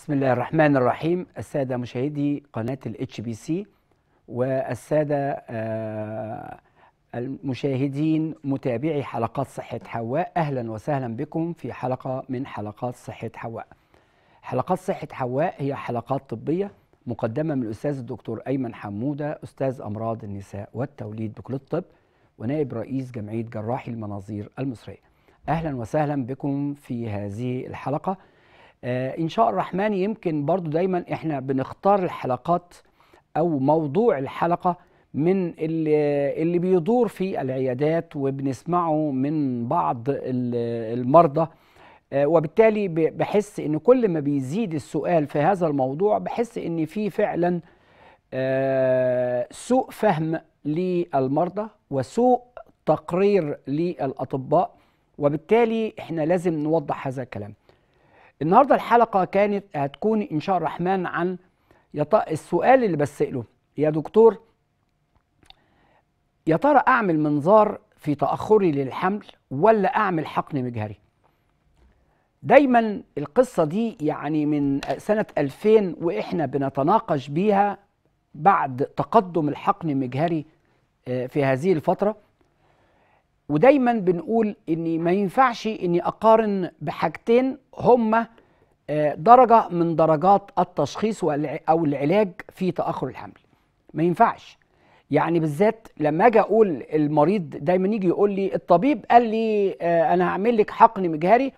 بسم الله الرحمن الرحيم السادة مشاهدي قناة الاتش بي سي والسادة آه، المشاهدين متابعي حلقات صحة حواء أهلا وسهلا بكم في حلقة من حلقات صحة حواء حلقات صحة حواء هي حلقات طبية مقدمة من الأستاذ الدكتور أيمن حمودة أستاذ أمراض النساء والتوليد بكلية الطب ونائب رئيس جمعية جراحي المناظير المصرية أهلا وسهلا بكم في هذه الحلقة آه، ان شاء الرحمن يمكن برضو دايما احنا بنختار الحلقات او موضوع الحلقه من اللي, اللي بيدور في العيادات وبنسمعه من بعض المرضى آه، وبالتالي بحس ان كل ما بيزيد السؤال في هذا الموضوع بحس ان في فعلا آه، سوء فهم للمرضى وسوء تقرير للاطباء وبالتالي احنا لازم نوضح هذا الكلام النهارده الحلقه كانت هتكون ان شاء الرحمن عن يط... السؤال اللي بسأله يا دكتور يا ترى اعمل منظار في تاخري للحمل ولا اعمل حقن مجهري دايما القصه دي يعني من سنه 2000 واحنا بنتناقش بيها بعد تقدم الحقن المجهري آه، في هذه الفتره ودايما بنقول اني ما ينفعش اني اقارن بحاجتين هما آه، درجه من درجات التشخيص او العلاج في تاخر الحمل ما ينفعش يعني بالذات لما اجي اقول المريض دايما يجي يقول لي الطبيب قال لي آه، انا هعمل لك حقن مجهري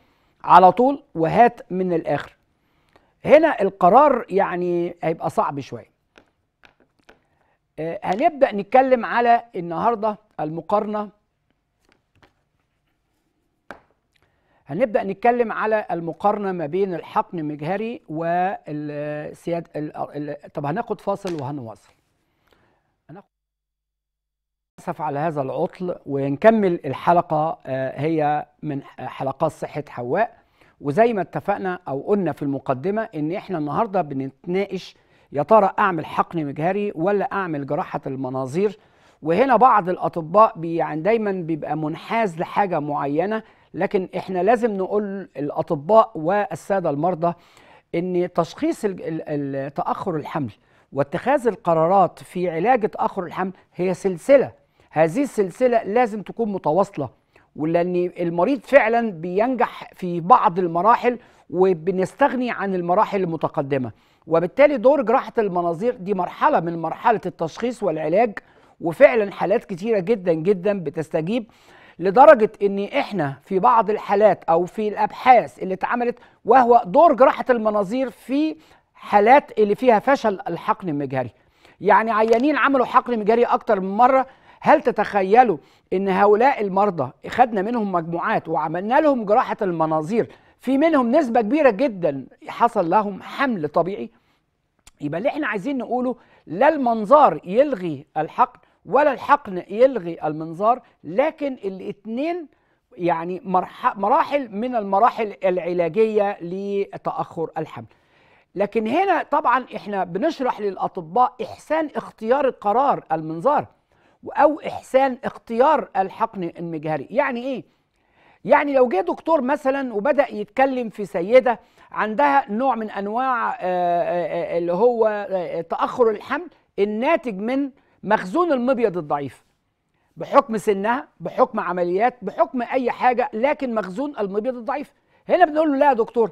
على طول وهات من الاخر هنا القرار يعني هيبقى صعب شويه آه، هنبدا نتكلم على النهارده المقارنه هنبدا نتكلم على المقارنه ما بين الحقن المجهري والسياد طب هناخد فاصل وهنواصل اسف على هذا العطل ونكمل الحلقه آه، هي من حلقات صحه حواء وزي ما اتفقنا او قلنا في المقدمه ان احنا النهارده بنتناقش يا ترى اعمل حقن مجهري ولا اعمل جراحه المناظير وهنا بعض الاطباء يعني دايما بيبقى منحاز لحاجه معينه لكن احنا لازم نقول الاطباء والساده المرضى ان تشخيص تاخر الحمل واتخاذ القرارات في علاج تاخر الحمل هي سلسله هذه السلسله لازم تكون متواصله ولان المريض فعلا بينجح في بعض المراحل وبنستغني عن المراحل المتقدمه وبالتالي دور جراحه المناظير دي مرحله من مرحله التشخيص والعلاج وفعلا حالات كتيره جدا جدا بتستجيب لدرجه ان احنا في بعض الحالات او في الابحاث اللي اتعملت وهو دور جراحه المناظير في حالات اللي فيها فشل الحقن المجهري يعني عيانين عملوا حقن مجهري اكتر من مره هل تتخيلوا ان هؤلاء المرضى خدنا منهم مجموعات وعملنا لهم جراحه المناظير في منهم نسبه كبيره جدا حصل لهم حمل طبيعي يبقى اللي احنا عايزين نقوله لا المنظار يلغي الحقن ولا الحقن يلغي المنظار لكن الاثنين يعني مراحل من المراحل العلاجية لتأخر الحمل لكن هنا طبعا احنا بنشرح للأطباء إحسان اختيار القرار المنظار أو إحسان اختيار الحقن المجهري يعني إيه؟ يعني لو جه دكتور مثلا وبدأ يتكلم في سيدة عندها نوع من أنواع آه، آه، آه، اللي هو تأخر الحمل الناتج من مخزون المبيض الضعيف بحكم سنها بحكم عمليات بحكم اي حاجه لكن مخزون المبيض الضعيف هنا بنقول له لا يا دكتور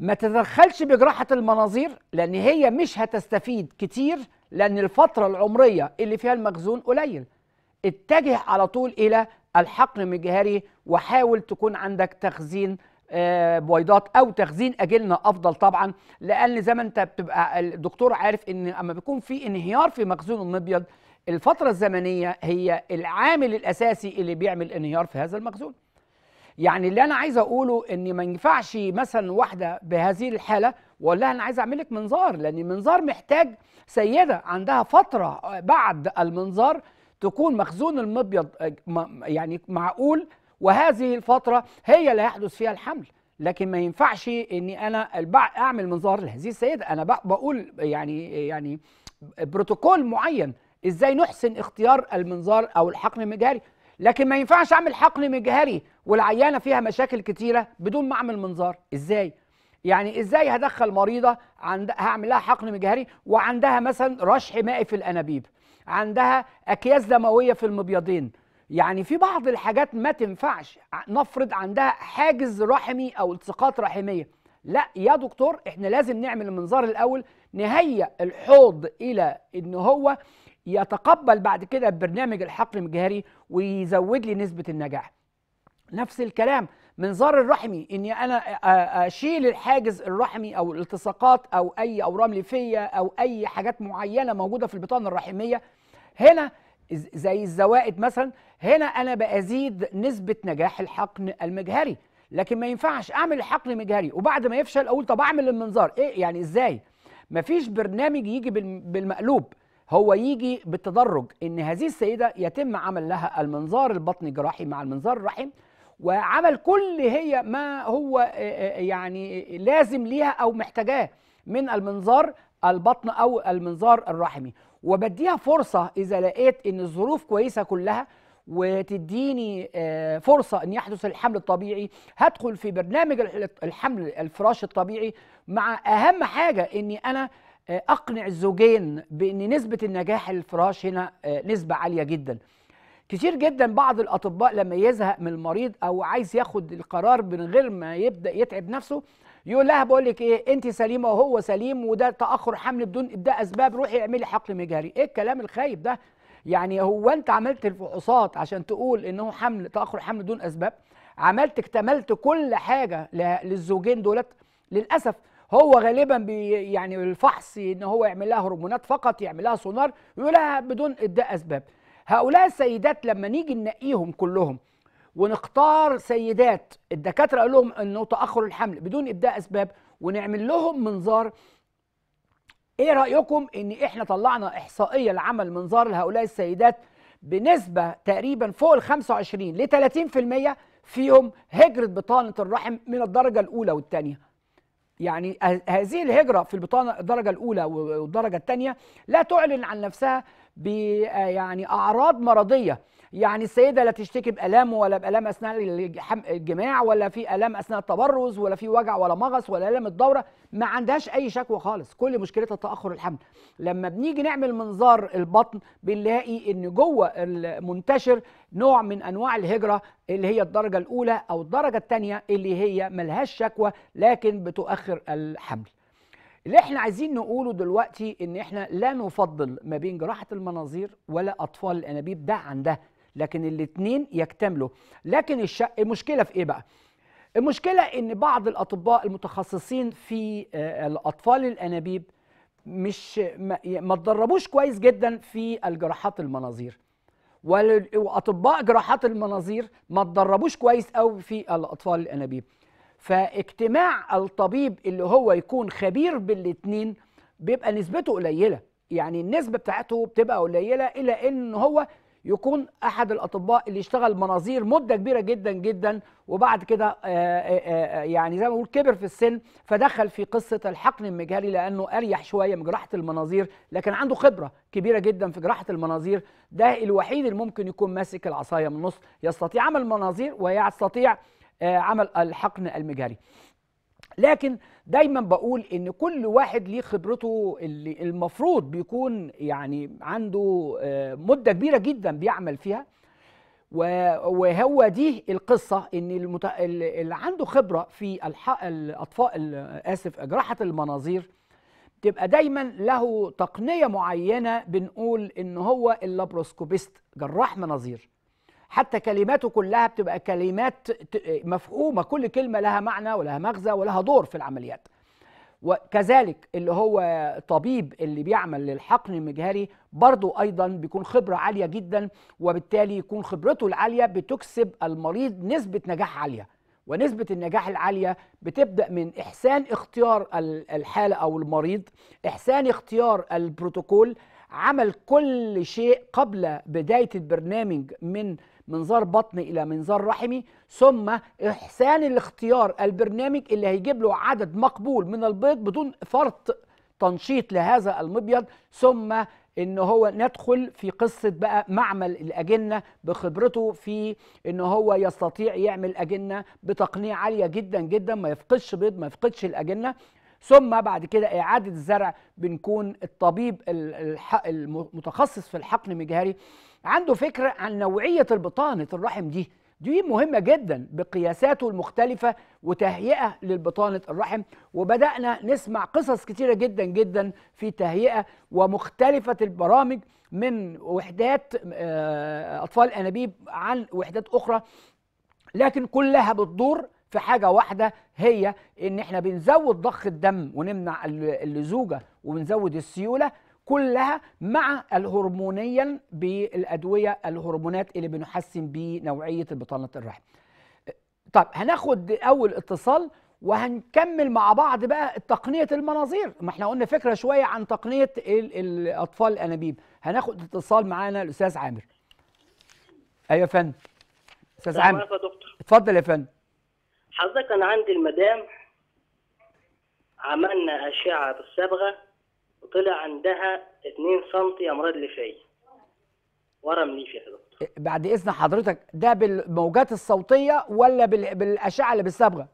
ما تدخلش بجراحه المناظير لان هي مش هتستفيد كتير لان الفتره العمريه اللي فيها المخزون قليل اتجه على طول الى الحقن المجهري وحاول تكون عندك تخزين آه، بويضات او تخزين اجلنا افضل طبعا لان زي ما انت بتبقى الدكتور عارف ان اما بيكون في انهيار في مخزون المبيض الفتره الزمنيه هي العامل الاساسي اللي بيعمل انهيار في هذا المخزون يعني اللي انا عايز اقوله ان ما ينفعش مثلا واحده بهذه الحاله واقول لها انا عايز اعمل لك منظار لان المنظار محتاج سيده عندها فتره بعد المنظار تكون مخزون المبيض آه، يعني معقول وهذه الفترة هي اللي هيحدث فيها الحمل لكن ما ينفعش اني انا اعمل منظار لهذه السيده انا بقول يعني يعني بروتوكول معين ازاي نحسن اختيار المنظار او الحقن المجهري لكن ما ينفعش اعمل حقن مجهري والعيانه فيها مشاكل كتيره بدون ما اعمل منظار ازاي يعني ازاي هدخل مريضه عند هعمل لها حقن مجهري وعندها مثلا رشح مائي في الانابيب عندها اكياس دمويه في المبيضين يعني في بعض الحاجات ما تنفعش نفرض عندها حاجز رحمي او التصاقات رحميه لا يا دكتور احنا لازم نعمل المنظار الاول نهيئ الحوض الى ان هو يتقبل بعد كده برنامج الحقن الجهري ويزود لي نسبه النجاح نفس الكلام منظار الرحمي اني انا اشيل الحاجز الرحمي او الالتصاقات او اي اورام ليفيه او اي حاجات معينه موجوده في البطانه الرحميه هنا زي الزوائد مثلا هنا انا بازيد نسبه نجاح الحقن المجهري لكن ما ينفعش اعمل الحقن المجهري وبعد ما يفشل اقول طب اعمل المنظار ايه يعني ازاي مفيش برنامج يجي بالمقلوب هو يجي بالتدرج ان هذه السيده يتم عمل لها المنظار البطني الجراحي مع المنظار الرحم وعمل كل هي ما هو يعني لازم ليها او محتاجاه من المنظار البطن او المنظار الرحمي وبديها فرصه اذا لقيت ان الظروف كويسه كلها وتديني آه، فرصة أن يحدث الحمل الطبيعي هدخل في برنامج الحمل الفراش الطبيعي مع أهم حاجة أني أنا آه، أقنع الزوجين بأن نسبة النجاح الفراش هنا آه، نسبة عالية جدا كتير جدا بعض الأطباء لما يزهق من المريض أو عايز ياخد القرار من غير ما يبدأ يتعب نفسه يقول لها بقول لك ايه انت سليمه وهو سليم وده تاخر حمل بدون ده اسباب روحي اعملي حقل مجهري ايه الكلام الخايب ده يعني هو انت عملت الفحوصات عشان تقول انه حمل تاخر حمل بدون اسباب عملت اكتملت كل حاجه للزوجين دولت للاسف هو غالبا بي يعني الفحص ان هو يعمل لها هرمونات فقط يعمل لها سونار يقول لها بدون اداء اسباب هؤلاء السيدات لما نيجي ننقيهم كلهم ونختار سيدات الدكاتره قال لهم انه تاخر الحمل بدون ابداء اسباب ونعمل لهم منظار ايه رايكم ان احنا طلعنا احصائيه لعمل منظار لهؤلاء السيدات بنسبه تقريبا فوق ال 25 ل 30% فيهم هجره بطانه الرحم من الدرجه الاولى والثانيه يعني هذه الهجره في البطانه الدرجه الاولى والدرجه الثانيه لا تعلن عن نفسها ب يعني اعراض مرضيه يعني السيده لا تشتكي بالام ولا بالام اثناء الجماع ولا في الام اثناء التبرز ولا في وجع ولا مغص ولا الم الدوره ما عندهاش اي شكوى خالص كل مشكلتها تاخر الحمل لما بنيجي نعمل منظار البطن بنلاقي ان جوه المنتشر نوع من انواع الهجره اللي هي الدرجه الاولى او الدرجه الثانيه اللي هي ملهاش شكوى لكن بتؤخر الحمل اللي احنا عايزين نقوله دلوقتي ان احنا لا نفضل ما بين جراحه المناظير ولا اطفال الانابيب ده عن ده لكن الاثنين يكتملوا لكن الشق المشكله في ايه بقى المشكله ان بعض الاطباء المتخصصين في آه، الاطفال الانابيب مش ما تدربوش كويس جدا في الجراحات المناظير واطباء جراحات المناظير ما تدربوش كويس قوي في الاطفال الانابيب فاجتماع الطبيب اللي هو يكون خبير بالاتنين بيبقى نسبته قليله يعني النسبه بتاعته بتبقى قليله الى ان هو يكون احد الاطباء اللي يشتغل مناظير مده كبيره جدا جدا وبعد كده آه، آه، آه، يعني زي ما بقول كبر في السن فدخل في قصه الحقن المجهري لانه اريح شويه من جراحه المناظير لكن عنده خبره كبيره جدا في جراحه المناظير ده الوحيد اللي ممكن يكون ماسك العصايه من النص يستطيع عمل مناظير ويستطيع عمل الحقن المجهري لكن دايما بقول ان كل واحد ليه خبرته اللي المفروض بيكون يعني عنده آه، مده كبيره جدا بيعمل فيها وهو دي القصه ان المت... اللي عنده خبره في الح... الاطفال اسف جراحه المناظير تبقى دايما له تقنيه معينه بنقول ان هو اللابروسكوبيست جراح مناظير حتى كلماته كلها بتبقى كلمات مفهومه كل كلمه لها معنى ولها مغزى ولها دور في العمليات وكذلك اللي هو طبيب اللي بيعمل للحقن المجهري برضه ايضا بيكون خبره عاليه جدا وبالتالي يكون خبرته العاليه بتكسب المريض نسبه نجاح عاليه ونسبة النجاح العالية بتبدأ من إحسان اختيار الحالة أو المريض إحسان اختيار البروتوكول عمل كل شيء قبل بداية البرنامج من منظار بطني الى منظار رحمي ثم احسان الاختيار البرنامج اللي هيجيب له عدد مقبول من البيض بدون فرط تنشيط لهذا المبيض ثم ان هو ندخل في قصه بقى معمل الاجنه بخبرته في ان هو يستطيع يعمل اجنه بتقنيه عاليه جدا جدا ما يفقدش بيض ما يفقدش الاجنه ثم بعد كده اعاده الزرع بنكون الطبيب المتخصص في الحقن المجهري عنده فكرة عن نوعية البطانة الرحم دي دي مهمة جدا بقياساته المختلفة وتهيئة للبطانة الرحم وبدأنا نسمع قصص كتيرة جدا جدا في تهيئة ومختلفة البرامج من وحدات آه، أطفال أنابيب عن وحدات أخرى لكن كلها بتدور في حاجة واحدة هي إن إحنا بنزود ضخ الدم ونمنع اللزوجة وبنزود السيولة كلها مع الهرمونيا بالادويه الهرمونات اللي بنحسن بنوعيه بطانه الرحم طب هناخد اول اتصال وهنكمل مع بعض بقى تقنيه المناظير ما احنا قلنا فكره شويه عن تقنيه الاطفال الانابيب هناخد اتصال معانا الاستاذ عامر ايوه يا فندم استاذ عامر اتفضل يا فندم حضرتك انا عندي المدام عملنا اشعه بالصبغه وطلع عندها 2 سم امراض ليفيه ورم ليفي يا دكتور إيه، بعد اذن حضرتك ده بالموجات الصوتيه ولا بالاشعه اللي بالصبغه؟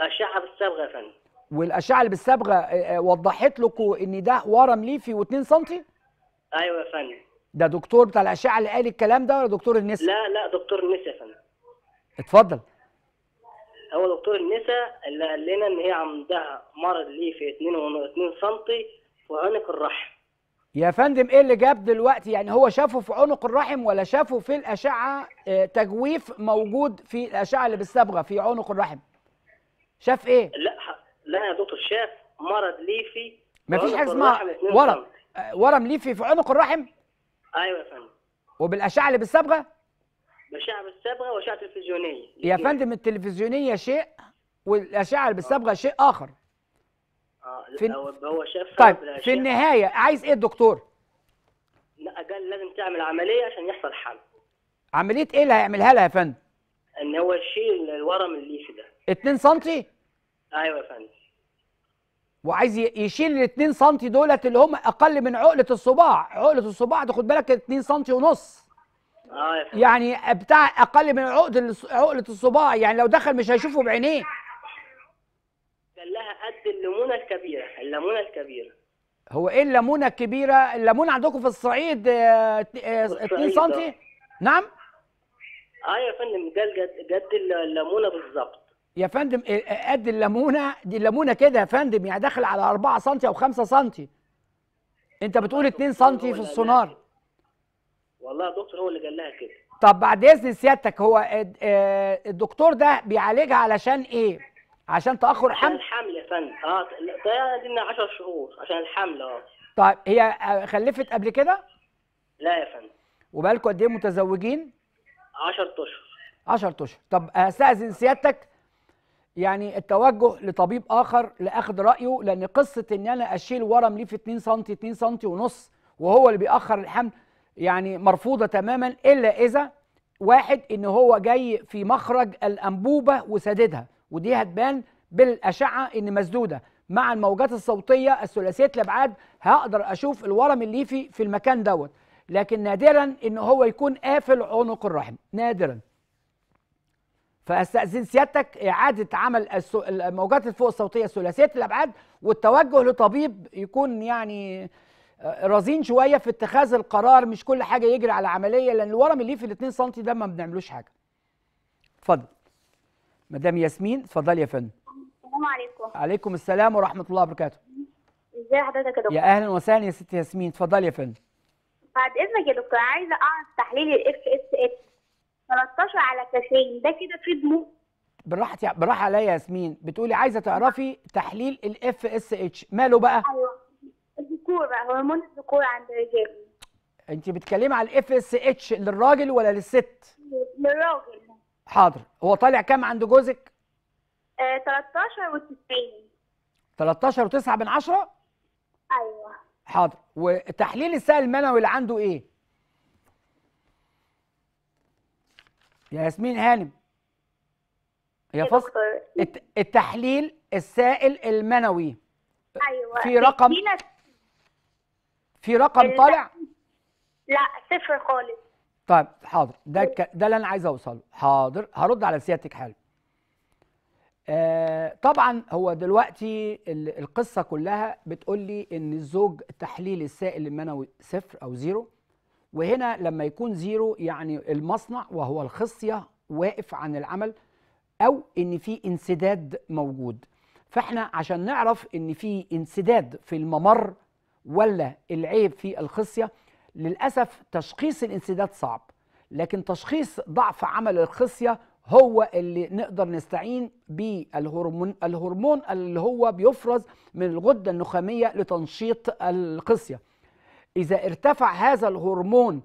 الاشعه بالصبغه يا فندم والاشعه اللي بالصبغه إيه، إيه، وضحت لكم ان ده ورم ليفي و2 سم؟ ايوه يا فندم ده دكتور بتاع الاشعه اللي قال الكلام ده ولا دكتور النسا؟ لا لا دكتور النسا يا فندم اتفضل هو دكتور النسا اللي قال لنا ان هي عندها مرض ليفي 2 2 سم وعنق الرحم يا فندم ايه اللي جاب دلوقتي يعني هو شافه في عنق الرحم ولا شافه في الاشعه آه، تجويف موجود في الاشعه اللي بالصبغه في عنق الرحم شاف ايه لا لا يا دكتور شاف مرض ليفي مفيش حاجه اسمها ورم آه، ورم ليفي في عنق الرحم ايوه يا فندم وبالاشعه اللي بالصبغه بالاشعه بالصبغه واشعه تلفزيونيه يا فندم التلفزيونيه شيء والاشعه اللي بالصبغه آه. شيء اخر اه في... هو شاف طيب في النهايه عايز ايه الدكتور؟ لا قال لازم تعمل عمليه عشان يحصل حمل عمليه ايه اللي هيعملها لها يا فندم؟ ان هو يشيل الورم في ده 2 سم؟ ايوه يا فندم وعايز يشيل ال 2 سم دولت اللي هم اقل من عقله الصباع، عقله الصباع ده خد بالك 2 سم ونص اه يا فندم يعني بتاع اقل من عقده عقله الصباع يعني لو دخل مش هيشوفه بعينيه قال لها قد الليمونه الكبيره الليمونه الكبيره هو ايه الليمونه الكبيره الليمون عندكم في الصعيد 2 آه، سم آه، آه. نعم اه يا فندم ده جد جد الليمونه بالظبط يا فندم قد الليمونه دي الليمونه كده يا فندم يعني داخل على 4 سم او 5 سم انت بتقول 2 سم في السونار والله يا دكتور هو اللي قال لها كده طب بعد اذن سيادتك هو الدكتور ده بيعالجها علشان ايه عشان تاخر الحمل الحمل يا فندم اه طيب 10 شهور عشان الحمل اه طيب هي آه، خلفت قبل كده لا يا فندم وبقالكم قد ايه متزوجين 10 اشهر 10 اشهر طب آه، استاذن سيادتك يعني التوجه لطبيب اخر لاخذ رايه لان قصه ان انا اشيل ورم ليه في 2 سم 2 سم ونص وهو اللي بيأخر الحمل يعني مرفوضه تماما الا اذا واحد ان هو جاي في مخرج الانبوبه وسددها ودي هتبان بالاشعه ان مسدوده مع الموجات الصوتيه الثلاثيه الابعاد هقدر اشوف الورم الليفي في المكان دوت لكن نادرا ان هو يكون قافل عنق الرحم نادرا فاستاذن سيادتك اعاده عمل الموجات الفوق الصوتيه الثلاثيه الابعاد والتوجه لطبيب يكون يعني آه، رزين شويه في اتخاذ القرار مش كل حاجه يجري على عمليه لان الورم الليفي ال 2 سم ده ما بنعملوش حاجه اتفضل مدام ياسمين اتفضلي يا فندم السلام عليكم عليكم السلام ورحمه الله وبركاته ازي حضرتك يا دكتور يا اهلا وسهلا يا ست ياسمين اتفضلي يا فندم بعد اذنك يا دكتور عايزه اعرف تحليل الاف اس اتش 13 على كافيين ده كده فيه دمو بالراحه يا بالراحه عليا يا ياسمين بتقولي عايزه تعرفي تحليل الاف اس اتش ماله بقى ايوه الذكور بقى هرمون الذكور عند الرجال انت بتتكلمي على الاف اس اتش للراجل ولا للست للراجل حاضر هو طالع كام عند جوزك؟ آه 13 و90 13 و9 من 10 ايوه حاضر وتحليل السائل المنوي اللي عنده ايه؟ يا ياسمين هانم يا فصل التحليل السائل المنوي ايوه في رقم في رقم طالع؟ لا صفر خالص طيب حاضر ده طيب. ك... ده اللي انا عايز اوصله حاضر هرد على سيادتك حالا آه طبعا هو دلوقتي ال... القصه كلها بتقول لي ان الزوج تحليل السائل المنوي صفر او زيرو وهنا لما يكون زيرو يعني المصنع وهو الخصيه واقف عن العمل او ان في انسداد موجود فاحنا عشان نعرف ان في انسداد في الممر ولا العيب في الخصيه للأسف تشخيص الانسداد صعب لكن تشخيص ضعف عمل الخصية هو اللي نقدر نستعين بالهرمون الهرمون اللي هو بيفرز من الغدة النخامية لتنشيط الخصية إذا ارتفع هذا الهرمون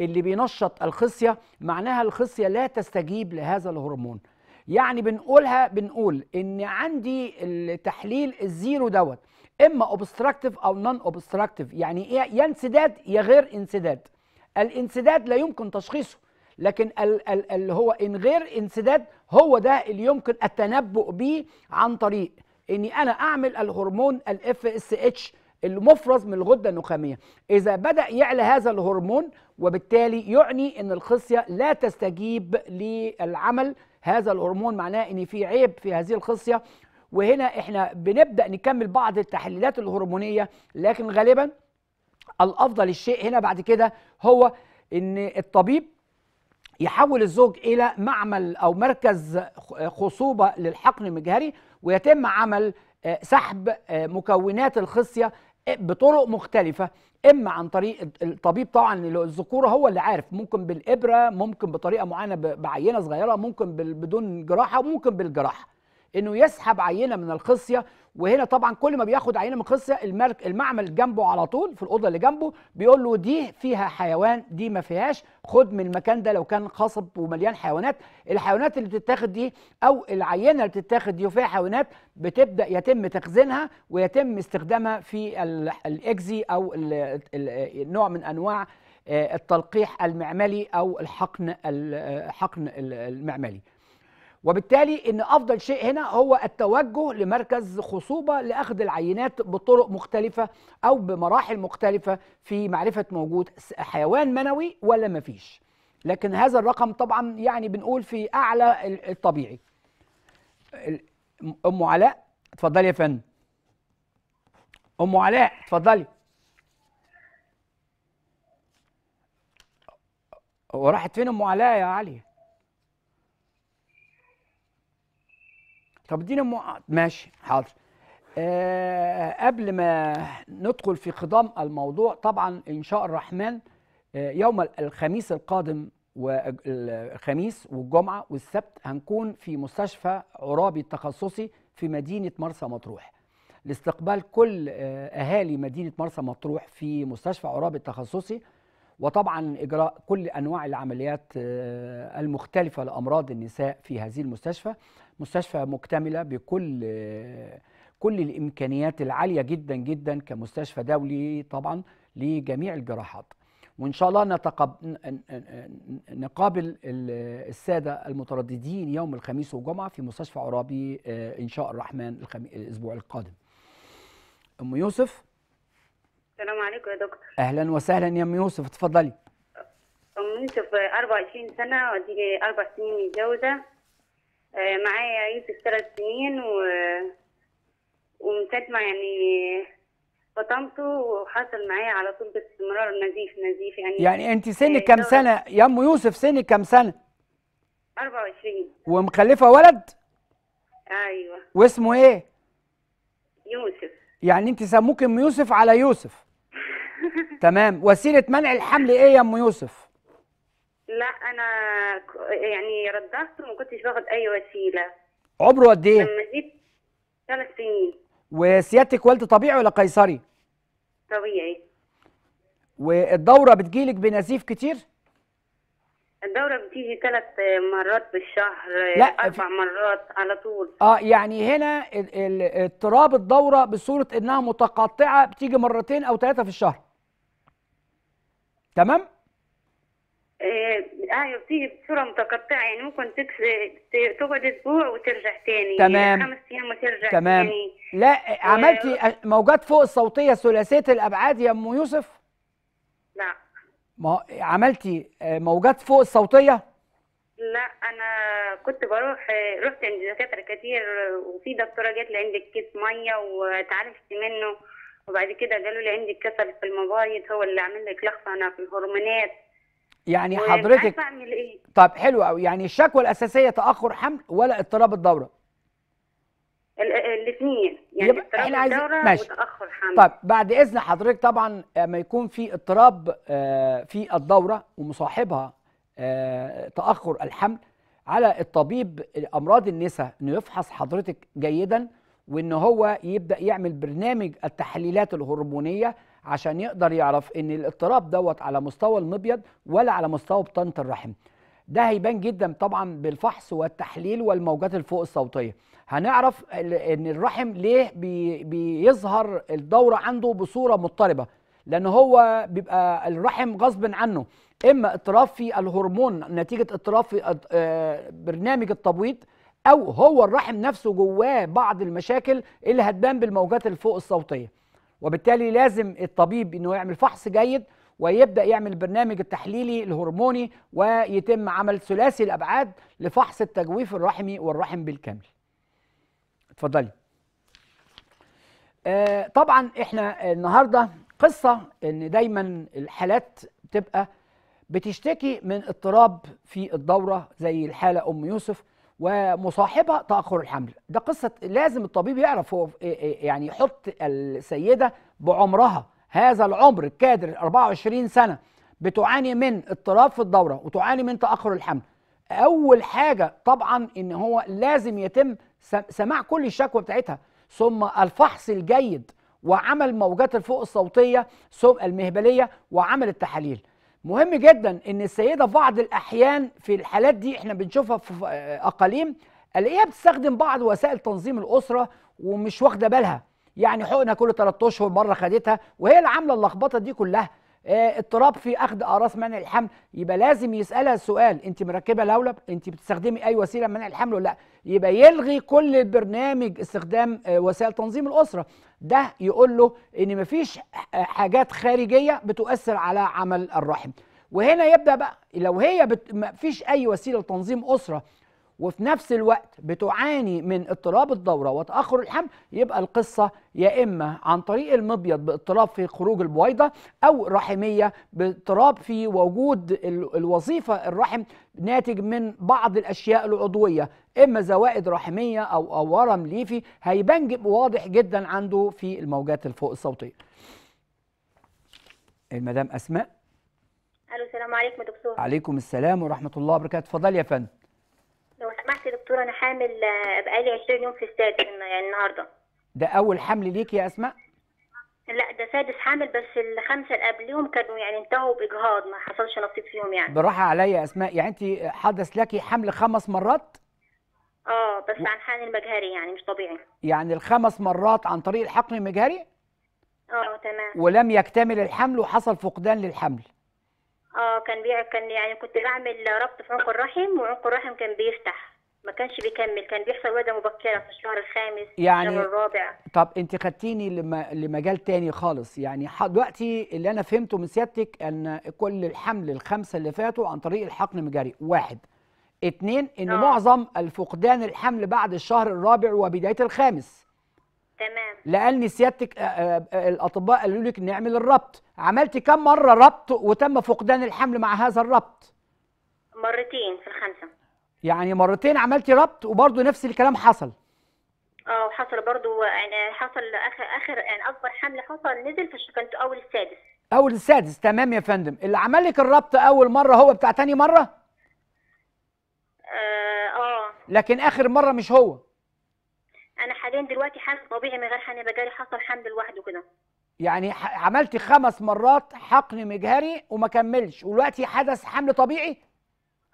اللي بينشط الخصية معناها الخصية لا تستجيب لهذا الهرمون يعني بنقولها بنقول ان عندي التحليل الزيرو دوت اما اوبستراكتيف او نون اوبستراكتيف يعني ايه يا انسداد يا غير انسداد الانسداد لا يمكن تشخيصه لكن اللي هو ان غير انسداد هو ده اللي يمكن التنبؤ بيه عن طريق اني انا اعمل الهرمون الاف اس اتش المفرز من الغده النخاميه اذا بدا يعلى هذا الهرمون وبالتالي يعني ان الخصيه لا تستجيب للعمل هذا الهرمون معناه ان في عيب في هذه الخصيه وهنا احنا بنبدا نكمل بعض التحليلات الهرمونيه لكن غالبا الافضل الشيء هنا بعد كده هو ان الطبيب يحول الزوج الى معمل او مركز خصوبه للحقن المجهري ويتم عمل آه، سحب آه، مكونات الخصيه آه، بطرق مختلفه اما عن طريق الطبيب طبعا الذكوره هو اللي عارف ممكن بالابره ممكن بطريقه معينه بعينه صغيره ممكن بدون جراحه وممكن بالجراحه انه يسحب عينه من الخصيه وهنا طبعا كل ما بياخد عينه من الخصيه المعمل جنبه على طول في الاوضه اللي جنبه بيقول له دي فيها حيوان دي ما فيهاش خد من المكان ده لو كان خصب ومليان حيوانات الحيوانات اللي بتتاخد دي او العينه اللي بتتاخد دي وفيها حيوانات بتبدا يتم تخزينها ويتم استخدامها في الاكزي او النوع من انواع آه، التلقيح المعملي او الحقن الحقن آه، المعملي وبالتالي ان افضل شيء هنا هو التوجه لمركز خصوبه لاخذ العينات بطرق مختلفه او بمراحل مختلفه في معرفه موجود حيوان منوي ولا مفيش لكن هذا الرقم طبعا يعني بنقول في اعلى الطبيعي ام علاء اتفضلي يا فندم ام علاء اتفضلي وراحت فين ام علاء يا علي طب ادينا ماشي حاضر أه قبل ما ندخل في خضام الموضوع طبعا ان شاء الرحمن آه، يوم الخميس القادم والخميس والجمعه والسبت هنكون في مستشفى عرابي التخصصي في مدينه مرسى مطروح لاستقبال كل آه، اهالي مدينه مرسى مطروح في مستشفى عرابي التخصصي وطبعا اجراء كل انواع العمليات آه، المختلفه لامراض النساء في هذه المستشفى مستشفى مكتمله بكل كل الامكانيات العاليه جدا جدا كمستشفى دولي طبعا لجميع الجراحات وان شاء الله نتقب... نقابل الساده المترددين يوم الخميس وجمعة في مستشفى عرابي آه، ان شاء الرحمن الخمي... الاسبوع القادم ام يوسف السلام عليكم يا دكتور اهلا وسهلا يا ام يوسف اتفضلي ام يوسف 24 سنه ودي اربع سنين متجوزه آه، معايا يوسف ثلاث سنين و ومسات يعني فطمته وحصل معايا على طول باستمرار نزيف نزيف يعني يعني انت سنك آه، كام سنه يا ام يوسف سنك كام سنه 24 ومخلفه ولد ايوه واسمه ايه يوسف يعني انت سموك ام يوسف على يوسف تمام وسيله منع الحمل ايه يا ام يوسف لا انا يعني رضعت وما كنتش باخد اي وسيله عمره قد ايه؟ لما جيت ثلاث سنين وسيادتك والد طبيعي ولا قيصري؟ طبيعي والدوره بتجيلك بنزيف كتير؟ الدوره بتيجي ثلاث مرات بالشهر لا اربع في... مرات على طول اه يعني هنا اضطراب الدوره بصوره انها متقطعه بتيجي مرتين او ثلاثه في الشهر تمام؟ ايوه آه، بتيجي بصوره متقطعه يعني ممكن تقعد اسبوع وترجع تاني تمام خمس ايام وترجع تمام تاني. لا آه، عملتي موجات فوق الصوتيه ثلاثيه الابعاد يا ام يوسف؟ لا ما عملتي آه، موجات فوق الصوتيه؟ لا انا كنت بروح رحت عند دكاتره كتير وفي دكتوره جت لي عندك كيس ميه واتعالجت منه وبعد كده قالوا لي عندك كسل في المبايض هو اللي عامل لك انا في الهرمونات يعني حضرتك اعمل ايه طب حلو قوي يعني الشكوى الاساسيه تاخر حمل ولا اضطراب الدوره الاثنين يعني اضطراب الدوره عايزين ماشي وتاخر حمل طب بعد اذن حضرتك طبعا آه، ما يكون في اضطراب آه، في الدوره ومصاحبها آه، تاخر الحمل على الطبيب امراض النساء انه يفحص حضرتك جيدا وان هو يبدا يعمل برنامج التحليلات الهرمونيه عشان يقدر يعرف ان الاضطراب دوت على مستوى المبيض ولا على مستوى بطانه الرحم ده هيبان جدا طبعا بالفحص والتحليل والموجات الفوق الصوتيه هنعرف ان الرحم ليه بي بيظهر الدوره عنده بصوره مضطربه لان هو بيبقى الرحم غصب عنه اما اضطراب في الهرمون نتيجه اضطراب في آه، برنامج التبويض او هو الرحم نفسه جواه بعض المشاكل اللي هتبان بالموجات الفوق الصوتيه وبالتالي لازم الطبيب انه يعمل فحص جيد ويبدا يعمل البرنامج التحليلي الهرموني ويتم عمل ثلاثي الابعاد لفحص التجويف الرحمي والرحم بالكامل اتفضلي آه، طبعا احنا النهارده قصه ان دايما الحالات بتبقى بتشتكي من اضطراب في الدوره زي الحاله ام يوسف ومصاحبه تاخر الحمل ده قصه لازم الطبيب يعرف هو إيه، إيه، يعني يحط السيده بعمرها هذا العمر الكادر 24 سنه بتعاني من اضطراب في الدوره وتعاني من تاخر الحمل اول حاجه طبعا ان هو لازم يتم سماع كل الشكوى بتاعتها ثم الفحص الجيد وعمل موجات الفوق الصوتيه ثم المهبليه وعمل التحاليل مهم جدا ان السيده بعض الاحيان في الحالات دي احنا بنشوفها في اقاليم الاقيها بتستخدم بعض وسائل تنظيم الاسره ومش واخده بالها يعني حقنه كل 3 اشهر مره خدتها وهي اللي عامله اللخبطه دي كلها آه، اضطراب في اخذ اعراض منع الحمل يبقى لازم يسالها السؤال انت مركبه لولب انت بتستخدمي اي وسيله منع الحمل ولا لا يبقى يلغي كل البرنامج استخدام آه، وسائل تنظيم الاسره ده يقول له ان مفيش آه، حاجات خارجيه بتؤثر على عمل الرحم وهنا يبدا بقى لو هي مفيش اي وسيله لتنظيم اسره وفي نفس الوقت بتعاني من اضطراب الدورة وتأخر الحمل يبقى القصة يا إما عن طريق المبيض باضطراب في خروج البويضة أو رحمية باضطراب في وجود الوظيفة الرحم ناتج من بعض الأشياء العضوية إما زوائد رحمية أو, أو ورم ليفي هيبان واضح جدا عنده في الموجات الفوق الصوتية المدام أسماء الو السلام عليكم يا دكتور عليكم السلام ورحمة الله وبركاته فضل يا فندم سمعت يا دكتوره انا حامل آه، بقالي 20 يوم في السادس يعني النهارده ده اول حمل ليكي يا اسماء لا ده سادس حامل بس الخمسه اللي قبليهم كانوا يعني انتهوا باجهاض ما حصلش نصيب فيهم يعني بالراحه عليا يا اسماء يعني انت حدث لك حمل خمس مرات اه بس عن حقن المجهري يعني مش طبيعي يعني الخمس مرات عن طريق الحقن المجهري اه تمام ولم يكتمل الحمل وحصل فقدان للحمل اه كان بيع كان يعني كنت بعمل ربط في عنق الرحم وعنق الرحم كان بيفتح ما كانش بيكمل كان بيحصل ولاده مبكره في الشهر الخامس يعني الشهر الرابع طب انت خدتيني لما لمجال تاني خالص يعني دلوقتي اللي انا فهمته من سيادتك ان كل الحمل الخمسه اللي فاتوا عن طريق الحقن المجري واحد اتنين ان أوه. معظم الفقدان الحمل بعد الشهر الرابع وبدايه الخامس تمام لان سيادتك آه، آه، آه، الاطباء قالوا لك نعمل الربط عملتي كم مره ربط وتم فقدان الحمل مع هذا الربط مرتين في الخمسه يعني مرتين عملتي ربط وبرضه نفس الكلام حصل اه وحصل برضه يعني حصل اخر اخر يعني اكبر حمل حصل نزل فكنت اول السادس اول السادس تمام يا فندم اللي عمل لك الربط اول مره هو بتاع تاني مره اه لكن اخر مره مش هو انا حاليا دلوقتي حمل طبيعي من غير حقن مجهري حصل حمل لوحده كده يعني عملتي خمس مرات حقن مجهري وما كملش ودلوقتي حدث حمل طبيعي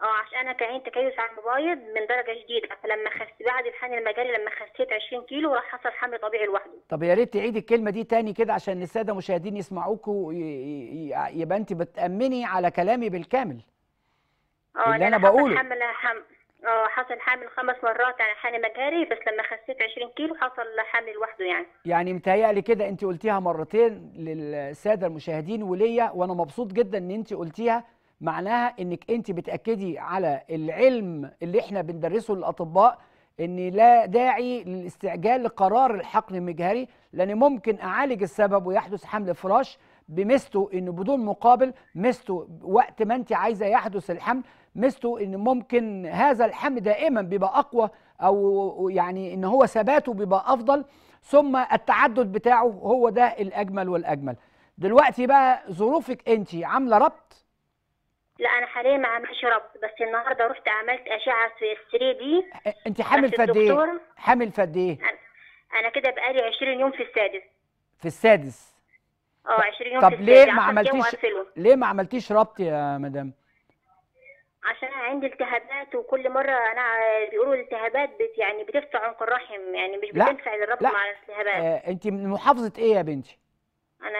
اه عشان انا كان تكيس على المبايض من درجه شديده فلما خس بعد الحقن المجاري لما خسيت 20 كيلو راح حصل حمل طبيعي لوحده طب يا ريت تعيدي الكلمه دي تاني كده عشان الساده المشاهدين يسمعوك يبقى انت بتامني على كلامي بالكامل اه اللي يعني انا بقوله حمل حمل آه، حصل حامل خمس مرات على حمل مجهري بس لما خسيت 20 كيلو حصل حامل لوحده يعني يعني متهيألي كده انت قلتيها مرتين للساده المشاهدين وليا وانا مبسوط جدا ان انت قلتيها معناها انك انت بتاكدي على العلم اللي احنا بندرسه للاطباء ان لا داعي للاستعجال لقرار الحقن المجهري لان ممكن اعالج السبب ويحدث حمل فراش بمسته انه بدون مقابل مسته وقت ما انت عايزه يحدث الحمل ميزته ان ممكن هذا الحمل دائما بيبقى اقوى او يعني ان هو ثباته بيبقى افضل ثم التعدد بتاعه هو ده الاجمل والاجمل دلوقتي بقى ظروفك انت عامله ربط لا انا حاليا ما عملتش ربط بس النهارده رحت عملت اشعه في 3 دي انت حامل فد ايه حامل فد ايه انا كده بقالي 20 يوم في السادس في السادس اه 20 يوم طب في السادس طب ليه ما عملتيش ليه ما عملتيش ربط يا مدام عشان انا عندي التهابات وكل مره انا بيقولوا الالتهابات بت يعني بتفتح عنق الرحم يعني مش بتنفع للربط مع الالتهابات آه انت من محافظه ايه يا بنتي انا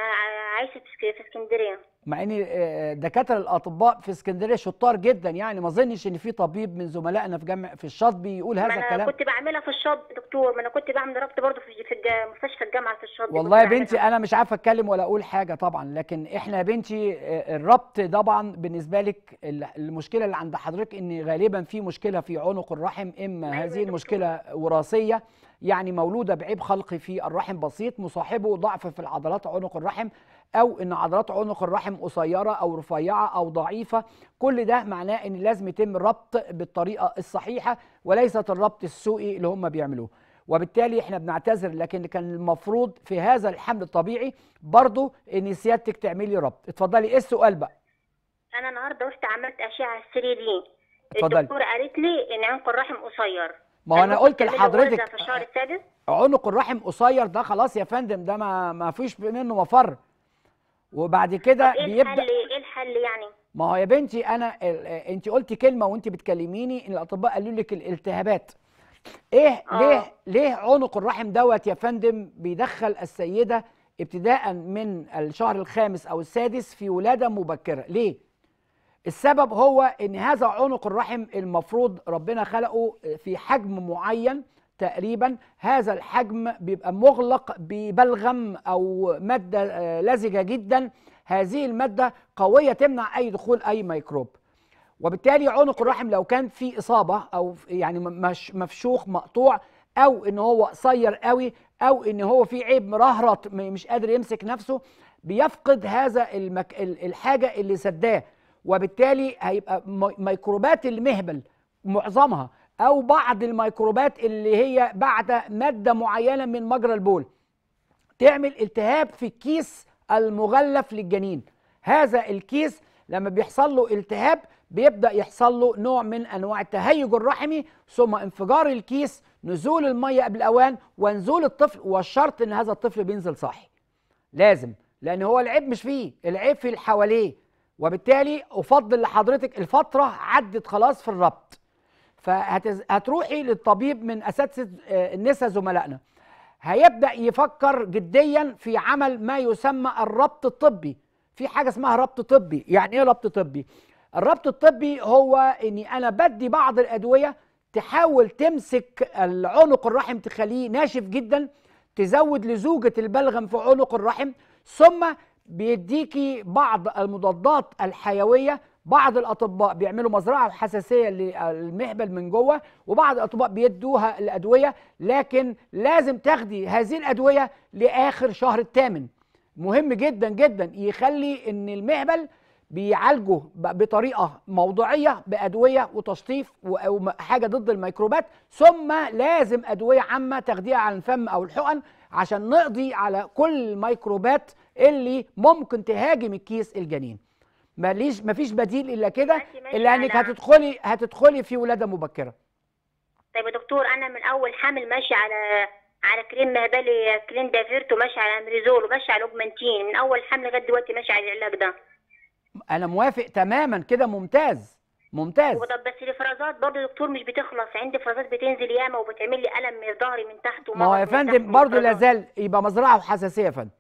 عايشه في اسكندريه مع ان آه، دكاتره الاطباء في اسكندريه شطار جدا يعني ما اظنش ان في طبيب من زملائنا في جامع في الشاطبي يقول هذا الكلام انا كنت بعملها في الشاطبي دكتور ما انا كنت بعمل ربط برضه في في مستشفى الجامعه في الشاطبي والله يا يعني بنتي انا مش عارفه اتكلم ولا اقول حاجه طبعا لكن احنا يا بنتي آه، الربط طبعا بالنسبه لك المشكله اللي عند حضرتك ان غالبا في مشكله في عنق الرحم اما أيوة هذه المشكله وراثيه يعني مولوده بعيب خلقي في الرحم بسيط مصاحبه ضعف في العضلات عنق الرحم او ان عضلات عنق الرحم قصيره او رفيعه او ضعيفه كل ده معناه ان لازم يتم الربط بالطريقه الصحيحه وليست الربط السوقي اللي هم بيعملوه وبالتالي احنا بنعتذر لكن كان المفروض في هذا الحمل الطبيعي برضو ان سيادتك تعملي ربط اتفضلي ايه السؤال بقى انا النهارده رحت عملت اشعه 3 دي الدكتوره قالت لي ان عنق الرحم قصير ما هو انا قلت لحضرتك في الشهر السادس عنق الرحم قصير ده خلاص يا فندم ده ما ما فيش منه مفر وبعد كده إيه بيبدا الحل ايه الحل يعني ما هو يا بنتي انا آه، انت قلتي كلمه وانت بتكلميني ان الاطباء قالوا لك الالتهابات ايه آه. ليه ليه عنق الرحم دوت يا فندم بيدخل السيده ابتداء من الشهر الخامس او السادس في ولاده مبكره ليه السبب هو ان هذا عنق الرحم المفروض ربنا خلقه في حجم معين تقريبا هذا الحجم بيبقى مغلق ببلغم أو مادة آه، لزجة جدا هذه المادة قوية تمنع أي دخول أي ميكروب وبالتالي عنق الرحم لو كان في إصابة أو يعني مش مفشوخ مقطوع أو إن هو قصير قوي أو إن هو في عيب مرهرط مش قادر يمسك نفسه بيفقد هذا المك... الحاجة اللي سداه وبالتالي هيبقى ميكروبات المهبل معظمها او بعض الميكروبات اللي هي بعد ماده معينه من مجرى البول تعمل التهاب في الكيس المغلف للجنين هذا الكيس لما بيحصل له التهاب بيبدا يحصل له نوع من انواع التهيج الرحمي ثم انفجار الكيس نزول الميه قبل الاوان ونزول الطفل والشرط ان هذا الطفل بينزل صاحي لازم لان هو العيب مش فيه العيب في اللي حواليه وبالتالي افضل لحضرتك الفتره عدت خلاص في الربط فهتروحي للطبيب من اساتذه آه، النساء زملائنا هيبدا يفكر جديا في عمل ما يسمى الربط الطبي في حاجه اسمها ربط طبي يعني ايه ربط طبي الربط الطبي هو اني انا بدي بعض الادويه تحاول تمسك العنق الرحم تخليه ناشف جدا تزود لزوجه البلغم في عنق الرحم ثم بيديكي بعض المضادات الحيويه بعض الاطباء بيعملوا مزرعه حساسيه للمهبل من جوه وبعض الاطباء بيدوها الادويه لكن لازم تاخدي هذه الادويه لاخر شهر الثامن مهم جدا جدا يخلي ان المهبل بيعالجه بطريقه موضعيه بادويه وتشطيف وحاجه ضد الميكروبات ثم لازم ادويه عامه تاخديها على الفم او الحقن عشان نقضي على كل الميكروبات اللي ممكن تهاجم الكيس الجنين ماليش مفيش بديل الا كده لانك هتدخلي هتدخلي في ولاده مبكره طيب يا دكتور انا من اول حامل ماشي على على كريم مهبلي كريم دافيرت وماشي على امريزول وماشي على اوجمانتين من اول حمل لغايه دلوقتي ماشي على العلاج ده انا موافق تماما كده ممتاز ممتاز طب بس الافرازات برضه دكتور مش بتخلص عندي افرازات بتنزل ياما وبتعمل لي الم من ظهري من تحت وما هو يا فندم برضه لازال يبقى مزرعه وحساسيه يا فندم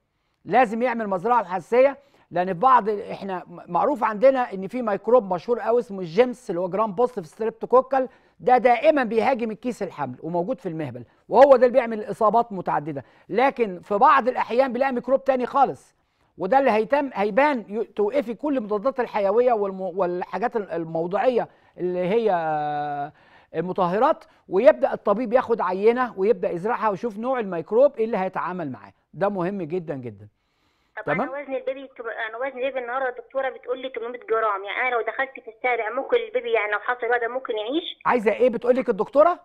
لازم يعمل مزرعه وحساسيه لان في بعض احنا معروف عندنا ان في ميكروب مشهور قوي اسمه الجيمس اللي هو جرام بوزيتيف ستريبتوكوكل ده دائما بيهاجم الكيس الحمل وموجود في المهبل وهو ده اللي بيعمل اصابات متعدده لكن في بعض الاحيان بيلاقي ميكروب تاني خالص وده اللي هيتم هيبان توقفي كل المضادات الحيويه والحاجات الموضعيه اللي هي آه، المطهرات ويبدا الطبيب ياخد عينه ويبدا يزرعها ويشوف نوع الميكروب اللي هيتعامل معاه ده مهم جدا جدا طب تمام؟ انا وزن البيبي انا وزن البيبي النهارده الدكتوره بتقول لي 800 جرام يعني انا لو دخلت في السابع ممكن البيبي يعني لو حصل وده ممكن يعيش عايزه ايه بتقول لك الدكتوره؟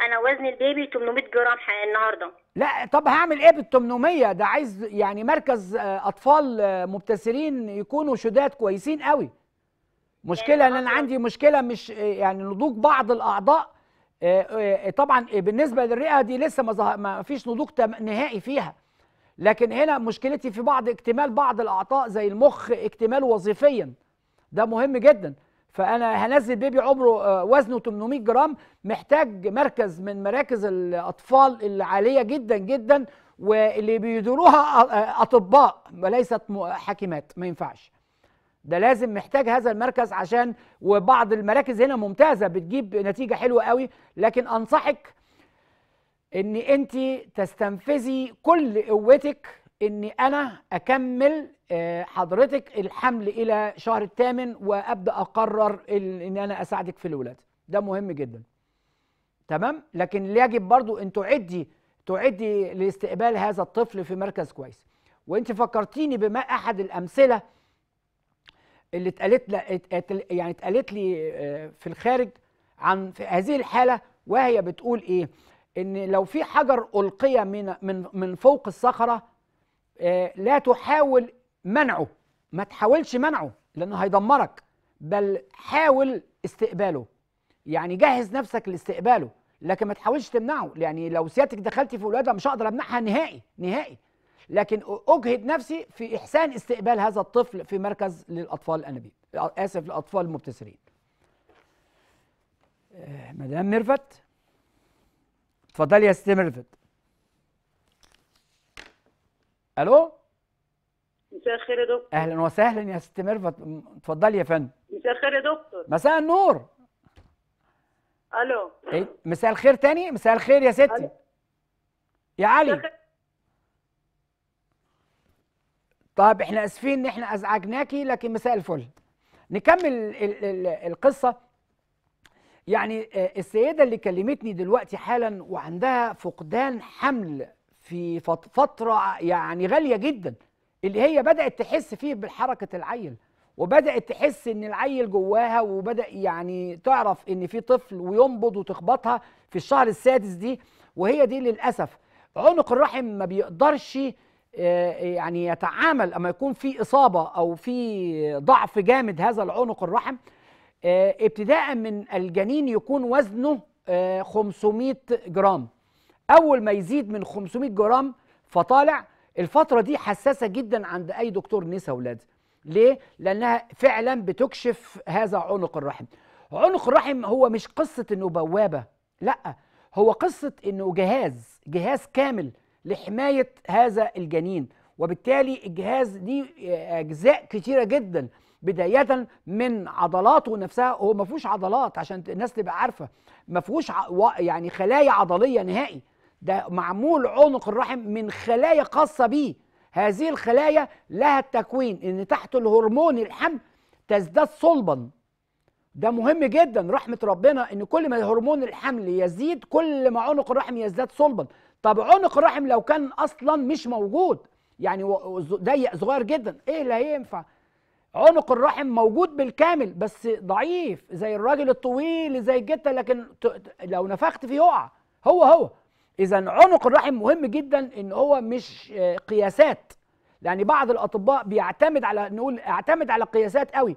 انا وزن البيبي 800 جرام النهارده لا طب هعمل ايه بال 800 ده عايز يعني مركز آه، اطفال آه، مبتسرين يكونوا شداد كويسين قوي مشكله يعني ان انا عندي مشكله مش آه، يعني نضوج بعض الاعضاء طبعا بالنسبه للرئه دي لسه ما فيش نضوج نهائي فيها لكن هنا مشكلتي في بعض اكتمال بعض الاعضاء زي المخ اكتمال وظيفيا ده مهم جدا فانا هنزل بيبي عمره آه، وزنه 800 جرام محتاج مركز من مراكز الاطفال العاليه جدا جدا واللي بيديروها آه، آه، اطباء وليست حكيمات ما ينفعش ده لازم محتاج هذا المركز عشان وبعض المراكز هنا ممتازه بتجيب نتيجه حلوه قوي لكن انصحك ان انت تستنفذي كل قوتك ان انا اكمل آه، حضرتك الحمل الى شهر الثامن وابدا اقرر ان انا اساعدك في الولاده ده مهم جدا تمام لكن يجب برضو ان تعدي تعدي لاستقبال هذا الطفل في مركز كويس وانت فكرتيني بما احد الامثله اللي اتقالت يعني اتقالت لي آه، في الخارج عن في هذه الحاله وهي بتقول ايه ان لو في حجر القي من من من فوق الصخره آه، لا تحاول منعه ما تحاولش منعه لانه هيدمرك بل حاول استقباله يعني جهز نفسك لاستقباله لكن ما تحاولش تمنعه يعني لو سيادتك دخلتي في ولادها مش هقدر امنعها نهائي نهائي لكن اجهد نفسي في احسان استقبال هذا الطفل في مركز للاطفال الانابيب آه، اسف للاطفال المبتسرين آه، مدام ميرفت اتفضلي يا ست ميرفت الو مساء الخير يا دكتور اهلا وسهلا يا ست ميرفت اتفضلي يا فندم مساء الخير يا دكتور مساء النور الو إيه؟ مساء الخير تاني مساء الخير يا ستي يا علي طب احنا اسفين ان احنا ازعجناكي لكن مساء الفل نكمل القصه يعني آه، السيدة اللي كلمتني دلوقتي حالا وعندها فقدان حمل في فترة يعني غالية جدا اللي هي بدأت تحس فيه بحركة العيل وبدأت تحس إن العيل جواها وبدأ يعني تعرف إن في طفل وينبض وتخبطها في الشهر السادس دي وهي دي للأسف عنق الرحم ما بيقدرش آه، يعني يتعامل اما يكون في اصابه او في ضعف جامد هذا العنق الرحم آه، ابتداء من الجنين يكون وزنه 500 آه، جرام اول ما يزيد من 500 جرام فطالع الفتره دي حساسه جدا عند اي دكتور نسا ولاد ليه لانها فعلا بتكشف هذا عنق الرحم عنق الرحم هو مش قصه انه بوابه لا هو قصه انه جهاز جهاز كامل لحمايه هذا الجنين وبالتالي الجهاز دي آه، اجزاء كتيره جدا بدايه من عضلاته نفسها هو ما فيهوش عضلات عشان الناس تبقى عارفه ما فيهوش يعني خلايا عضليه نهائي ده معمول عنق الرحم من خلايا خاصه بيه هذه الخلايا لها التكوين ان تحت الهرمون الحمل تزداد صلبا ده مهم جدا رحمه ربنا ان كل ما هرمون الحمل يزيد كل ما عنق الرحم يزداد صلبا طب عنق الرحم لو كان اصلا مش موجود يعني ضيق صغير جدا ايه اللي هينفع عنق الرحم موجود بالكامل بس ضعيف زي الراجل الطويل زي الجته لكن لو نفخت فيه يقع هو هو اذا عنق الرحم مهم جدا ان هو مش قياسات يعني بعض الاطباء بيعتمد على نقول اعتمد على قياسات قوي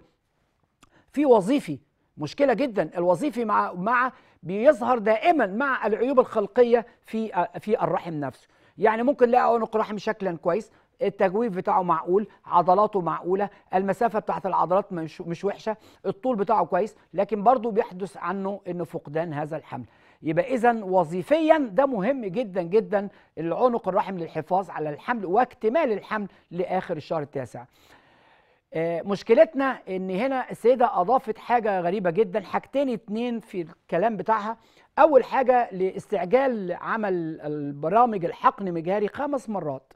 في وظيفي مشكله جدا الوظيفي مع مع بيظهر دائما مع العيوب الخلقيه في في الرحم نفسه يعني ممكن نلاقي عنق رحم شكلا كويس التجويف بتاعه معقول عضلاته معقوله المسافه بتاعت العضلات مش, مش وحشه الطول بتاعه كويس لكن برضه بيحدث عنه ان فقدان هذا الحمل يبقى اذا وظيفيا ده مهم جدا جدا العنق الرحم للحفاظ على الحمل واكتمال الحمل لاخر الشهر التاسع آه، مشكلتنا ان هنا السيده اضافت حاجه غريبه جدا حاجتين اتنين في الكلام بتاعها اول حاجه لاستعجال عمل البرامج الحقن مجاري خمس مرات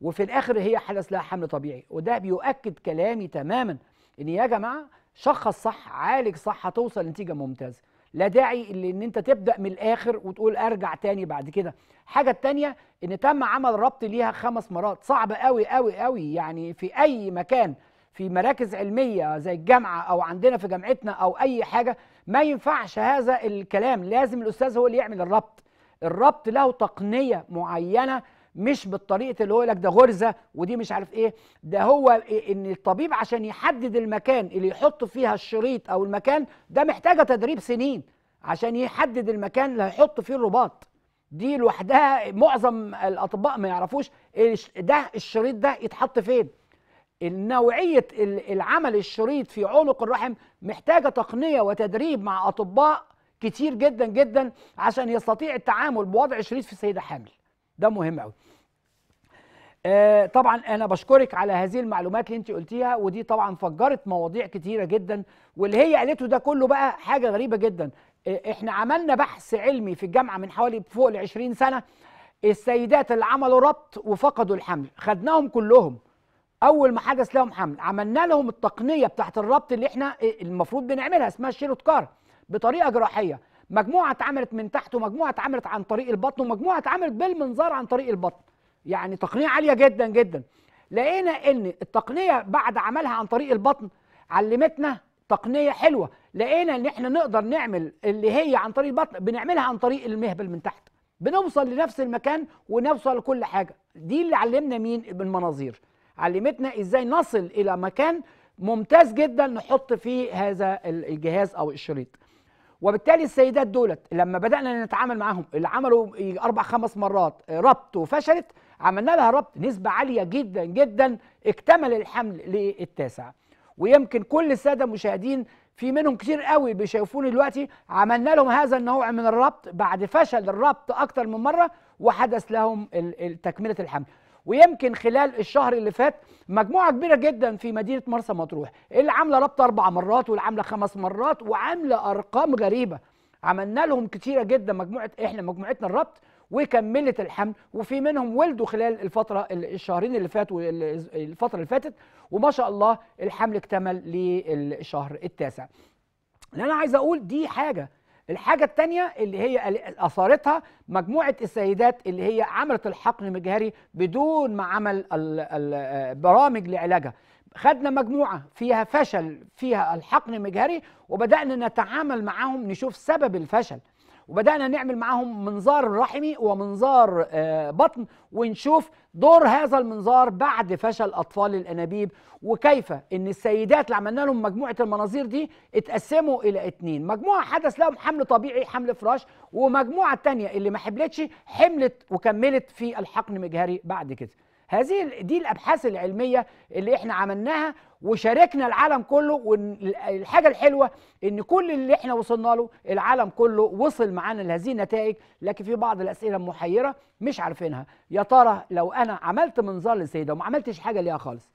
وفي الاخر هي حدث لها حمل طبيعي وده بيؤكد كلامي تماما ان يا جماعه شخص صح عالج صح هتوصل لنتيجه ممتازه لا داعي لان انت تبدا من الاخر وتقول ارجع تاني بعد كده الحاجه التانيه ان تم عمل ربط ليها خمس مرات صعب قوي قوي قوي يعني في اي مكان في مراكز علميه زي الجامعه او عندنا في جامعتنا او اي حاجه ما ينفعش هذا الكلام لازم الاستاذ هو اللي يعمل الربط الربط له تقنيه معينه مش بالطريقه اللي هو لك ده غرزه ودي مش عارف ايه ده هو إيه، ان الطبيب عشان يحدد المكان اللي يحط فيها الشريط او المكان ده محتاجه تدريب سنين عشان يحدد المكان اللي هيحط فيه الرباط دي لوحدها معظم الاطباء ما يعرفوش ده الشريط ده يتحط فين نوعيه العمل الشريط في عنق الرحم محتاجه تقنيه وتدريب مع اطباء كتير جدا جدا عشان يستطيع التعامل بوضع شريط في السيده حامل ده مهم قوي آه طبعا انا بشكرك على هذه المعلومات اللي انت قلتيها ودي طبعا فجرت مواضيع كتيره جدا واللي هي قالته ده كله بقى حاجه غريبه جدا آه احنا عملنا بحث علمي في الجامعه من حوالي فوق ال 20 سنه السيدات اللي عملوا ربط وفقدوا الحمل خدناهم كلهم اول ما حدث لهم حمل عملنا لهم التقنيه بتاعت الربط اللي احنا آه، المفروض بنعملها اسمها كار بطريقه جراحيه مجموعه اتعملت من تحت ومجموعه اتعملت عن طريق البطن ومجموعه اتعملت بالمنظار عن طريق البطن يعني تقنيه عاليه جدا جدا لقينا ان التقنيه بعد عملها عن طريق البطن علمتنا تقنيه حلوه لقينا ان احنا نقدر نعمل اللي هي عن طريق البطن بنعملها عن طريق المهبل من تحت بنوصل لنفس المكان ونوصل لكل حاجه دي اللي علمنا مين بالمناظير علمتنا ازاي نصل الى مكان ممتاز جدا نحط فيه هذا الجهاز او الشريط وبالتالي السيدات دولت لما بدانا نتعامل معاهم اللي عملوا اربع خمس مرات ربط وفشلت عملنا لها ربط نسبه عاليه جدا جدا اكتمل الحمل للتاسع ويمكن كل الساده المشاهدين في منهم كتير قوي بيشوفوني دلوقتي عملنا لهم هذا النوع من الربط بعد فشل الربط اكتر من مره وحدث لهم تكمله الحمل ويمكن خلال الشهر اللي فات مجموعه كبيره جدا في مدينه مرسى مطروح اللي عامله رابطه اربع مرات واللي عامله خمس مرات وعامله ارقام غريبه عملنا لهم كتيره جدا مجموعه احنا مجموعتنا الربط وكملت الحمل وفي منهم ولدوا خلال الفتره الشهرين اللي فاتوا الفتره اللي فاتت وما شاء الله الحمل اكتمل للشهر التاسع اللي انا عايز اقول دي حاجه الحاجة التانية اللي هي أثارتها مجموعة السيدات اللي هي عملت الحقن المجهري بدون ما عمل البرامج لعلاجها خدنا مجموعة فيها فشل فيها الحقن المجهري وبدأنا نتعامل معاهم نشوف سبب الفشل وبدانا نعمل معاهم منظار رحمي ومنظار آه، بطن ونشوف دور هذا المنظار بعد فشل اطفال الانابيب وكيف ان السيدات اللي عملنا لهم مجموعه المناظير دي اتقسموا الى اتنين مجموعه حدث لهم حمل طبيعي حمل فراش ومجموعه ثانيه اللي ما حملتش حملت وكملت في الحقن مجهري بعد كده هذه دي الابحاث العلميه اللي احنا عملناها وشاركنا العالم كله والحاجه الحلوه ان كل اللي احنا وصلنا له العالم كله وصل معانا لهذه النتائج لكن في بعض الاسئله المحيره مش عارفينها يا ترى لو انا عملت منظار للسيده وما عملتش حاجه ليها خالص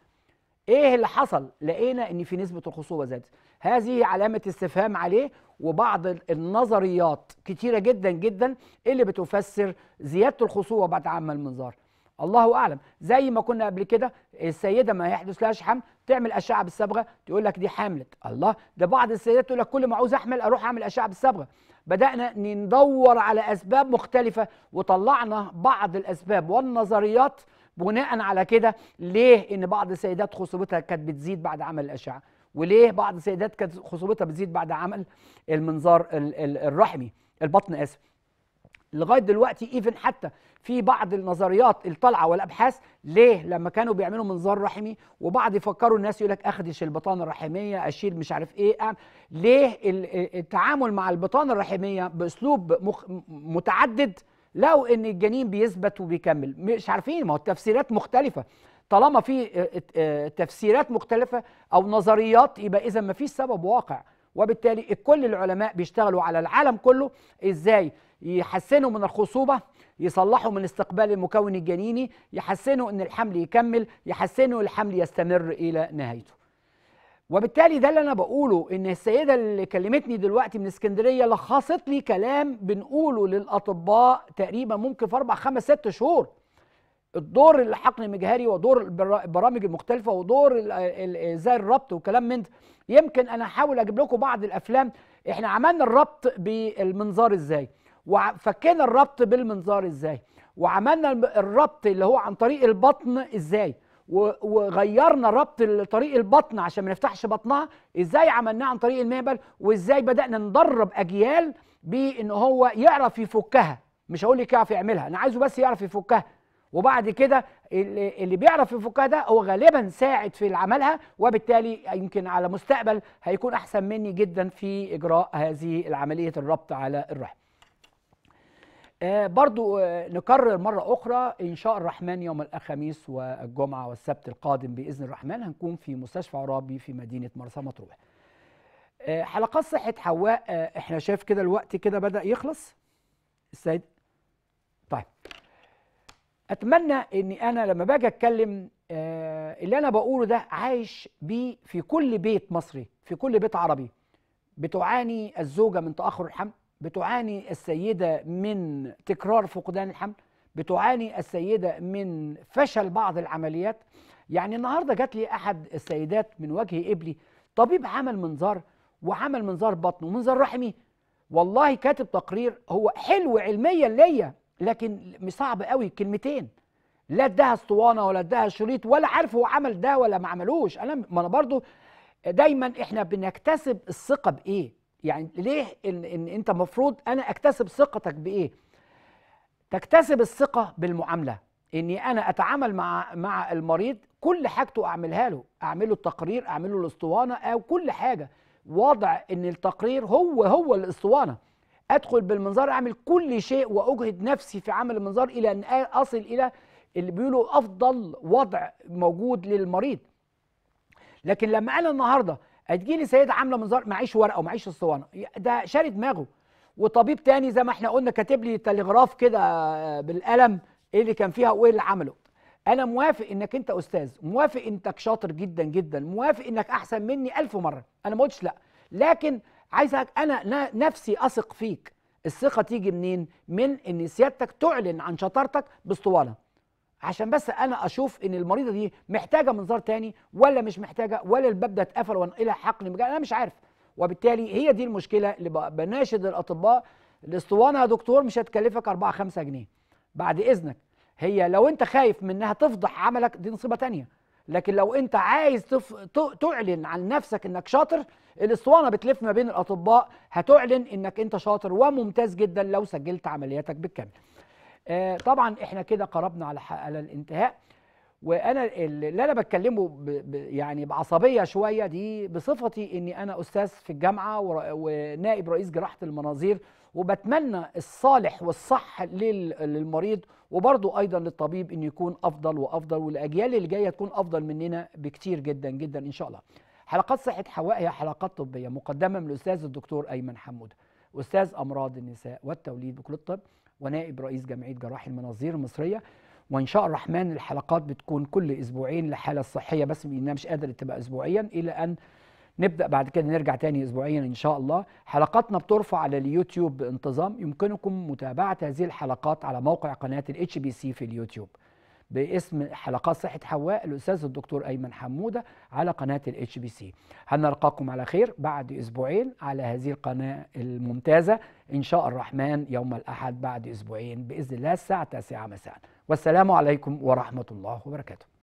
ايه اللي حصل لقينا ان في نسبه الخصوبه زادت هذه علامه استفهام عليه وبعض النظريات كتيره جدا جدا اللي بتفسر زياده الخصوبه بعد عمل منظار الله اعلم زي ما كنا قبل كده السيده ما يحدث لهاش حمل تعمل اشعه بالصبغه تقول لك دي حاملت الله ده بعض السيدات تقول لك كل ما عاوز احمل اروح اعمل اشعه بالصبغه بدانا ندور على اسباب مختلفه وطلعنا بعض الاسباب والنظريات بناء على كده ليه ان بعض السيدات خصوبتها كانت بتزيد بعد عمل الاشعه وليه بعض السيدات كانت خصوبتها بتزيد بعد عمل المنظار الرحمي البطن اسف لغايه دلوقتي ايفن حتى في بعض النظريات الطالعه والابحاث ليه لما كانوا بيعملوا منظار رحمي وبعض يفكروا الناس يقول لك اخدش البطانه الرحميه اشيل مش عارف ايه أعمل. ليه التعامل مع البطانه الرحميه باسلوب مخ متعدد لو ان الجنين بيثبت وبيكمل مش عارفين ما هو التفسيرات مختلفه طالما في آه، آه، تفسيرات مختلفه او نظريات يبقى اذا ما فيش سبب واقع وبالتالي كل العلماء بيشتغلوا على العالم كله ازاي يحسنوا من الخصوبه يصلحوا من استقبال المكون الجنيني يحسنوا ان الحمل يكمل يحسنوا الحمل يستمر الى نهايته وبالتالي ده اللي انا بقوله ان السيده اللي كلمتني دلوقتي من اسكندريه لخصت لي كلام بنقوله للاطباء تقريبا ممكن في اربع خمس ست شهور الدور اللي حقن المجهري ودور البرامج المختلفه ودور زي الربط وكلام من ده يمكن انا احاول اجيب لكم بعض الافلام احنا عملنا الربط بالمنظار ازاي وفكينا الربط بالمنظار ازاي وعملنا الربط اللي هو عن طريق البطن ازاي وغيرنا ربط طريق البطن عشان ما نفتحش بطنها ازاي عملناه عن طريق المهبل وازاي بدانا ندرب اجيال بان هو يعرف يفكها مش هقول لك يعرف يعملها انا عايزه بس يعرف يفكها وبعد كده اللي بيعرف يفكها ده هو غالبا ساعد في عملها وبالتالي يمكن على مستقبل هيكون احسن مني جدا في اجراء هذه العمليه الربط على الرحم آه، برضو آه، نكرر مرة أخرى إن شاء الرحمن يوم الخميس والجمعة والسبت القادم بإذن الرحمن هنكون في مستشفى عرابي في مدينة مرسى مطروح آه، حلقات صحة حواء احنا شايف كده الوقت كده بدأ يخلص السيد طيب أتمنى أني أنا لما باجي أتكلم اللي أنا بقوله ده عايش بيه في كل بيت مصري في كل بيت عربي بتعاني الزوجة من تأخر الحمل بتعاني السيدة من تكرار فقدان الحمل بتعاني السيدة من فشل بعض العمليات يعني النهاردة جات لي أحد السيدات من وجه إبلي طبيب عمل منظار وعمل منظار بطن ومنظار رحمي والله كاتب تقرير هو حلو علميا ليا لكن صعب قوي كلمتين لا اداها اسطوانه ولا اداها شريط ولا عارف هو عمل ده ولا ما عملوش انا ما انا برضو دايما احنا بنكتسب الثقه بايه يعني ليه إن, إن أنت مفروض أنا أكتسب ثقتك بإيه؟ تكتسب الثقة بالمعاملة إني أنا أتعامل مع مع المريض كل حاجته أعملها له اعمل له التقرير اعمل له الأسطوانة أو كل حاجة وضع إن التقرير هو هو الأسطوانة أدخل بالمنظار أعمل كل شيء وأجهد نفسي في عمل المنظار إلى أن أصل إلى اللي بيقولوا أفضل وضع موجود للمريض لكن لما أنا النهاردة هتجيلي سيده عامله منظار معيش ورقه ومعيش اسطوانه ده شاري دماغه وطبيب تاني زي ما احنا قلنا كاتب لي تلغراف كده آه، بالقلم ايه اللي كان فيها وايه اللي عمله انا موافق انك انت استاذ موافق انك شاطر جدا جدا موافق انك احسن مني ألف مره انا ما قلتش لا لكن عايزك انا نفسي اثق فيك الثقه تيجي منين من ان سيادتك تعلن عن شطارتك باسطوانه عشان بس انا اشوف ان المريضه دي محتاجه منظار تاني ولا مش محتاجه ولا الباب ده اتقفل وانقلها حقن مجال انا مش عارف وبالتالي هي دي المشكله اللي بناشد الاطباء الاسطوانه يا دكتور مش هتكلفك 4 5 جنيه بعد اذنك هي لو انت خايف منها تفضح عملك دي نصيبه تانية لكن لو انت عايز تف... ت... تعلن عن نفسك انك شاطر الاسطوانه بتلف ما بين الاطباء هتعلن انك انت شاطر وممتاز جدا لو سجلت عملياتك بالكامل آه طبعا احنا كده قربنا على على الانتهاء وانا اللي انا بتكلمه ب ب يعني بعصبيه شويه دي بصفتي اني انا استاذ في الجامعه ونائب رئيس جراحه المناظير وبتمنى الصالح والصح للمريض وبرضه ايضا للطبيب ان يكون افضل وافضل والاجيال اللي جايه تكون افضل مننا بكتير جدا جدا ان شاء الله. حلقات صحه حواء هي حلقات طبيه مقدمه من الاستاذ الدكتور ايمن حمود استاذ امراض النساء والتوليد بكليه الطب ونائب رئيس جمعيه جراح المناظير المصريه وان شاء الرحمن الحلقات بتكون كل اسبوعين لحاله صحيه بس لانها مش قادره تبقى اسبوعيا الى ان نبدا بعد كده نرجع تاني اسبوعيا ان شاء الله حلقاتنا بترفع على اليوتيوب بانتظام يمكنكم متابعه هذه الحلقات على موقع قناه الاتش بي سي في اليوتيوب باسم حلقات صحه حواء الاستاذ الدكتور ايمن حموده على قناه الاتش بي سي هنلقاكم على خير بعد اسبوعين على هذه القناه الممتازه ان شاء الرحمن يوم الاحد بعد اسبوعين باذن الله الساعه 9 مساء والسلام عليكم ورحمه الله وبركاته